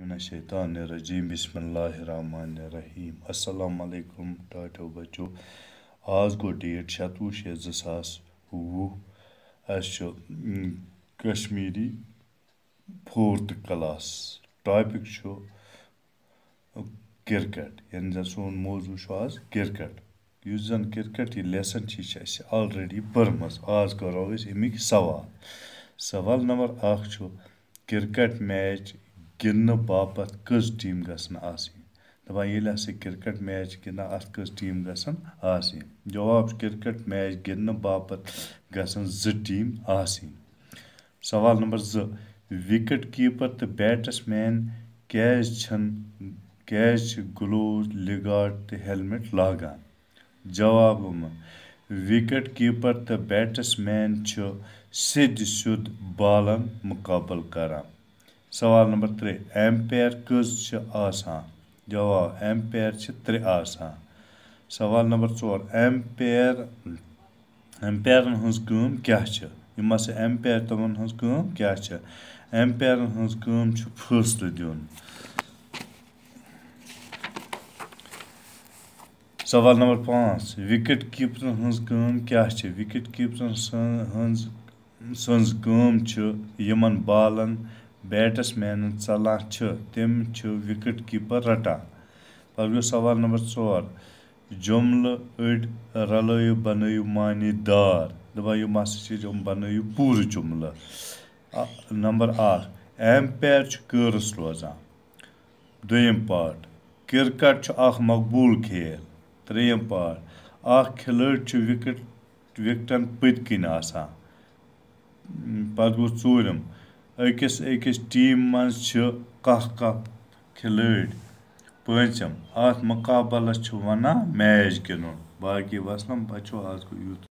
रजीम बसमीम अल्लाम टाटो बचो आज गो डेट शतवुह शे जो सास वु Kashmiri fourth class topic cricket यानी जन सो मौजू आज क्रिकेट इस जन क्रिकेट यह लेसन यह ऑलरेडी पढ़म आज करो अमिक सवाल सवाल नंबर अ क्रिकेट मैच گِنٛدنہٕ باپَتھ کٔژ ٹیٖم گژھن آسٕنۍ دَپان ییٚلہِ ہَسا کِرکَٹ میچ گِنٛدان اَتھ کٔژ ٹیٖم گژھن آسٕنۍ جواب چھُ کِرکَٹ میچ گِنٛدنہٕ باپَتھ گژھن زٕ ٹیٖم آسٕنۍ سوال نمبر زٕ وِکٹ کیٖپَر تہٕ بیٹٕس مین کیٛازِ چھِنہٕ کیٛازِ چھِ گُلوز لِگاڈ تہٕ ہیلمِٹ لاگان جواب وِکٹ کیٖپَر تہٕ بیٹٕس مین چھُ سیٚدِ سیوٚد بالَن مُقابل کران سوال نمبر ترٛے ایمپیر کٔژ چھِ آسان جواب ایمپیر چھِ ترٛےٚ آسان سوال نمبر ژور ایمپیر ایمپیرَن ہٕنٛز کٲم کیٛاہ چھِ یِم ہَسا ایمپیر تِمَن ہٕنٛز کٲم کیٛاہ چھِ ایمپیرَن ہٕنٛز کٲم چھِ فٲصلہٕ دیُن سوال نمبر پانٛژھ وِکٹ کیٖپرَن ہٕنٛز کٲم کیٛاہ چھِ وِکٹ کیٖپرَن سٕنٛز ہٕنٛز کٲم چھِ یِمَن بالَن بیٹس مینن ژلان چھِ تِم چھِ وِکٹ کیٖپر رٹان پتہٕ گوٚو سوال نمبر ژور جُملہٕ أڑۍ رلٲیِو بنٲیِو معنے دار دپان یِم ہسا چھِ یِم بنٲیِو پوٗرٕ جُملہٕ نمبر اکھ ایمپیر چھُ کٲرٕس روزان دوٚیِم پاٹ کِرکٹ چھُ اکھ مقبوٗل کھیل ترٛیٚیِم پاٹ اکھ کھِلٲڑۍ چھُ وِکٹ وِکٹن پٔتۍ کِنۍ آسان پتہٕ گوٚو ژوٗرِم أکِس أکِس ٹیٖم منٛز چھِ کاہ کاہ کھِلٲڑۍ پٲنٛژِم اَتھ مُقابلَس چھِ وَنان میچ گِنٛدُن باقٕے وَسلَم بَچو آز گوٚو یوٗت